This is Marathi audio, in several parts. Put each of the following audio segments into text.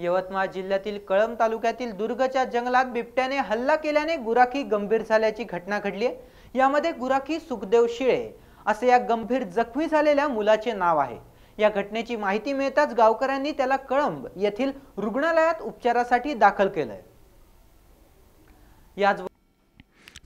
यवतमाळ जिल्ह्यातील कळंब तालुक्यातील दुर्गच्या जंगलात बिबट्याने हल्ला केल्याने गुराखी गंभीर झाल्याची घटना घडली आहे यामध्ये गुराखी सुखदेव शिळे असे या गंभीर जखमी झालेल्या मुलाचे नाव आहे या घटनेची माहिती मिळताच गावकऱ्यांनी त्याला कळंब येथील रुग्णालयात उपचारासाठी दाखल केलंय याच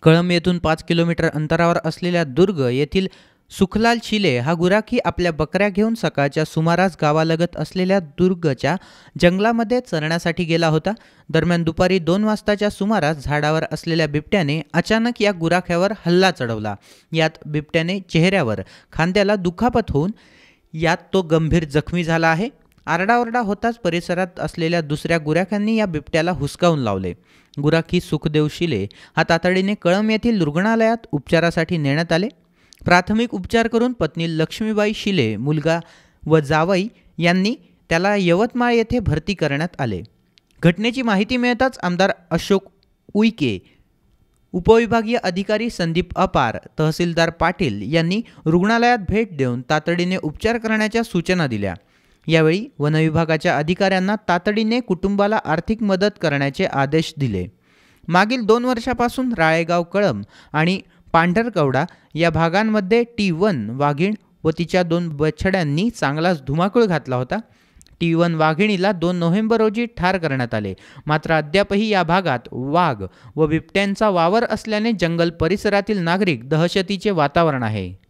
कळंब येथून पाच किलोमीटर अंतरावर असलेल्या दुर्ग येथील सुखलाल शिले हा गुराखी आपल्या बकऱ्या घेऊन सकाळच्या सुमारास गावालगत असलेल्या दुर्गच्या जंगलामध्ये चरण्यासाठी गेला होता दरम्यान दुपारी दोन वाजताच्या सुमारास झाडावर असलेल्या बिबट्याने अचानक या गुराख्यावर हल्ला चढवला यात बिबट्याने चेहऱ्यावर खांद्याला दुखापत होऊन यात तो गंभीर जखमी झाला आहे आरडाओरडा होताच परिसरात असलेल्या दुसऱ्या गुराख्यांनी या बिबट्याला हुसकावून लावले गुराखी सुखदेव शिले हा तातडीने कळम येथील रुग्णालयात उपचारासाठी नेण्यात आले प्राथमिक उपचार करून पत्नी लक्ष्मीबाई शिले मुलगा व जावई यांनी त्याला यवतमाळ येथे भरती करण्यात आले घटनेची माहिती मिळताच आमदार अशोक उईके उपविभागीय अधिकारी संदीप अपार तहसीलदार पाटील यांनी रुग्णालयात भेट देऊन तातडीने उपचार करण्याच्या सूचना दिल्या यावेळी वनविभागाच्या अधिकाऱ्यांना तातडीने कुटुंबाला आर्थिक मदत करण्याचे आदेश दिले मागील दोन वर्षापासून राळेगाव कळम आणि पांढरकवडा या भागांमध्ये टी वन वाघीण व तिच्या दोन बछड्यांनी चांगलाच धुमाकूळ घातला होता टी वन वाघिणीला दोन नोव्हेंबर रोजी ठार करण्यात आले मात्र अद्यापही या भागात वाघ व बिबट्यांचा वावर असल्याने जंगल परिसरातील नागरिक दहशतीचे वातावरण आहे